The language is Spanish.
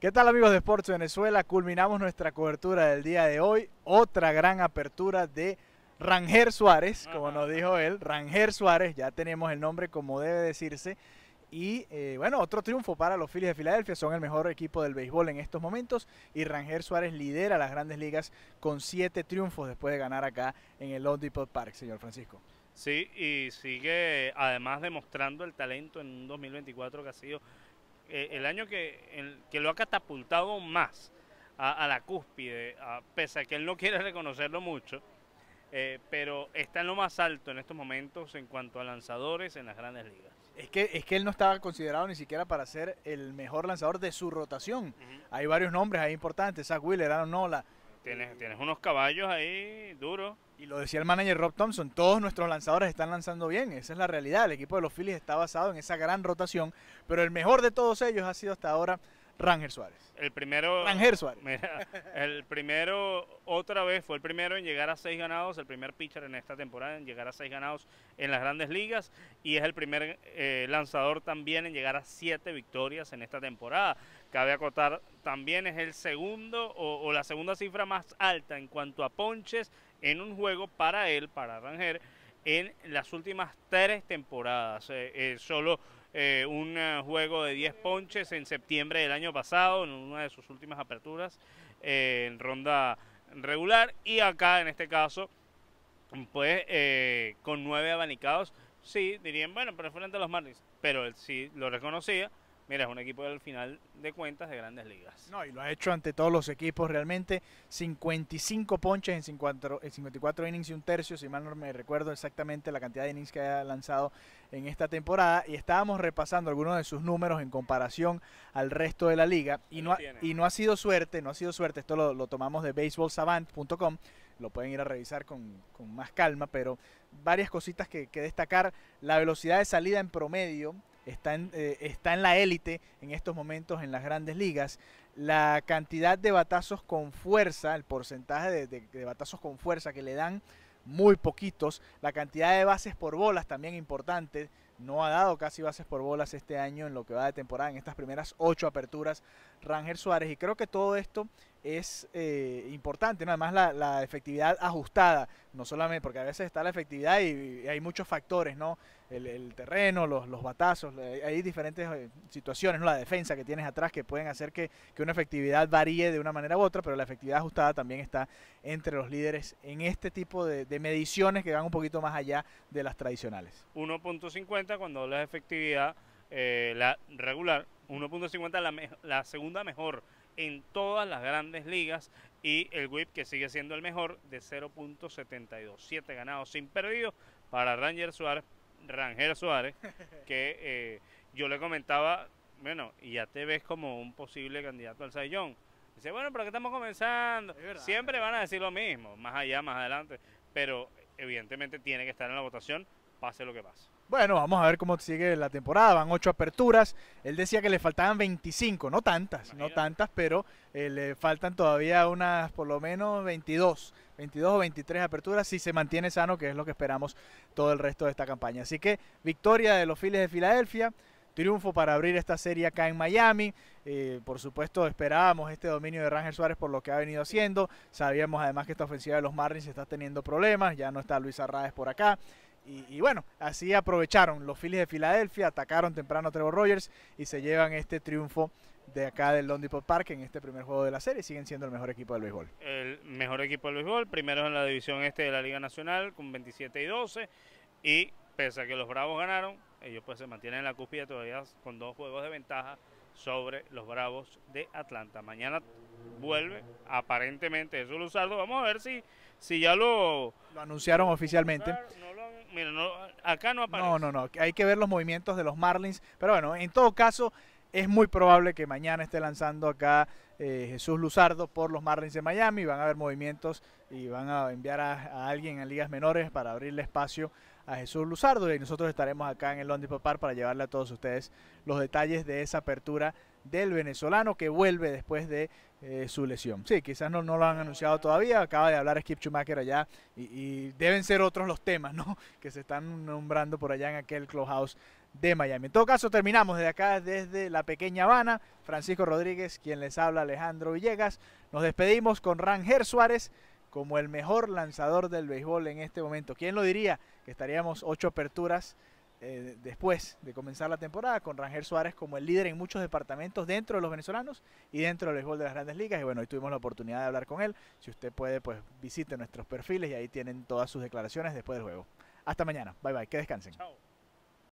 ¿Qué tal amigos de Sports Venezuela? Culminamos nuestra cobertura del día de hoy. Otra gran apertura de Ranger Suárez, como nos dijo él. Ranger Suárez, ya tenemos el nombre como debe decirse. Y eh, bueno, otro triunfo para los Phillies de Filadelfia. Son el mejor equipo del béisbol en estos momentos. Y Ranger Suárez lidera las grandes ligas con siete triunfos después de ganar acá en el Old Depot Park, señor Francisco. Sí, y sigue además demostrando el talento en un 2024 que ha sido eh, el año que, que lo ha catapultado más a, la cúspide, a, pese a que él no quiere reconocerlo mucho, eh, pero está en lo más alto en estos momentos en cuanto a lanzadores en las grandes ligas. Es que, es que él no estaba considerado ni siquiera para ser el mejor lanzador de su rotación. Hay varios nombres ahí importantes, Zach Wheeler, Aaron Nola. Tienes, tienes unos caballos ahí duros lo decía el manager Rob Thompson, todos nuestros lanzadores están lanzando bien, esa es la realidad. El equipo de los Phillies está basado en esa gran rotación, pero el mejor de todos ellos ha sido hasta ahora Ranger Suárez. El primero. Ranger Suárez. el primero, otra vez, fue el primero en llegar a seis ganados, el primer pitcher en esta temporada en llegar a seis ganados en las grandes ligas y es el primer eh, lanzador también en llegar a siete victorias en esta temporada. Cabe acotar, también es el segundo o la segunda cifra más alta en cuanto a ponches en un juego para él, para Ranger, en las últimas tres temporadas. Eh, eh, solo eh, un juego de 10 ponches en septiembre del año pasado, en una de sus últimas aperturas en ronda regular. Y acá, en este caso, pues con nueve abanicados, sí, dirían, bueno, pero frente a los Marlins. Pero él sí lo reconocía mira, es un equipo del final de cuentas de grandes ligas. No, y lo ha hecho ante todos los equipos realmente. 55 ponches en 54, innings y un tercio, si mal no me recuerdo exactamente la cantidad de innings que ha lanzado en esta temporada. Y estábamos repasando algunos de sus números en comparación al resto de la liga. Y, no ha, y no ha sido suerte, no ha sido suerte. Esto lo, tomamos de baseballsavant.com lo pueden ir a revisar con, más calma, pero varias cositas que, que, destacar. La velocidad de salida en promedio está en, eh, está en la élite en estos momentos en las grandes ligas. La cantidad de batazos con fuerza, el porcentaje de batazos con fuerza que le dan muy poquitos. La cantidad de bases por bolas también importante, no ha dado casi bases por bolas este año en lo que va de temporada, en estas primeras ocho aperturas, Ranger Suárez. Y creo que todo esto es eh, importante, ¿no? además la, efectividad ajustada, no solamente porque a veces está la efectividad y, hay muchos factores, ¿no? El, terreno, los, los, batazos, hay diferentes eh, situaciones, ¿no? La defensa que tienes atrás que pueden hacer que, una efectividad varíe de una manera u otra, pero la efectividad ajustada también está entre los líderes en este tipo de, de mediciones que van un poquito más allá de las tradicionales. 1.50 cuando la efectividad eh, la regular, 1.50 la, la segunda mejor en todas las grandes ligas y el whip que sigue siendo el mejor de 0.72. 7 ganados sin perdido para Ranger Suárez, Ranger Suárez, que eh, yo le comentaba, bueno, y ya te ves como un posible candidato al Saiyón. Dice, bueno, pero que estamos comenzando. Siempre van a decir lo mismo, más allá, más adelante. Pero evidentemente tiene que estar en la votación pase lo que pase. Bueno, vamos a ver cómo sigue la temporada. Van ocho aperturas. Él decía que le faltaban 25, no tantas, no tantas, pero eh, le faltan todavía unas por lo menos 22, 22 o 23 aperturas si se mantiene sano, que es lo que esperamos todo el resto de esta campaña. Así que victoria de los Phillies de Filadelfia. Triunfo para abrir esta serie acá en Miami. Eh, por supuesto, esperábamos este dominio de Ranger Suárez por lo que ha venido haciendo. Sabíamos además que esta ofensiva de los Marlins está teniendo problemas. Ya no está Luis Arraes por acá. Y, bueno, así aprovecharon los Phillies de Filadelfia, atacaron temprano a Trevor Rogers y se llevan este triunfo de acá del Lone Park en este primer juego de la serie. Siguen siendo el mejor equipo del béisbol. El mejor equipo del béisbol, primero en la división este de la Liga Nacional con 27 y 12. Y pese a que los Bravos ganaron, ellos pues se mantienen en la cúspide todavía con dos juegos de ventaja sobre los Bravos de Atlanta. Mañana vuelve, aparentemente, eso Luzardo. Vamos a ver si, si ya lo... anunciaron oficialmente mira, no, acá no aparece. No, no, no. Hay que ver los movimientos de los Marlins. Pero bueno, en todo caso, es muy probable que mañana esté lanzando acá eh, Jesús Luzardo por los Marlins de Miami. Van a haber movimientos y van a enviar a, alguien en ligas menores para abrirle espacio a Jesús Luzardo. Y nosotros estaremos acá en el Londres Papar para llevarle a todos ustedes los detalles de esa apertura del venezolano que vuelve después de eh, su lesión. Sí, quizás no, lo han anunciado todavía, acaba de hablar Skip Schumacher allá y, deben ser otros los temas que se están nombrando por allá en aquel clubhouse de Miami. En todo caso, terminamos desde acá, desde la pequeña Habana. Francisco Rodríguez, quien les habla, Alejandro Villegas. Nos despedimos con Ranger Suárez como el mejor lanzador del béisbol en este momento. ¿Quién lo diría? Que estaríamos ocho aperturas eh, después de comenzar la temporada, con Rangel Suárez como el líder en muchos departamentos dentro de los venezolanos y dentro del béisbol de las grandes ligas. Y bueno, hoy tuvimos la oportunidad de hablar con él. Si usted puede, pues visite nuestros perfiles y ahí tienen todas sus declaraciones después del juego. Hasta mañana. Bye bye. Que descansen.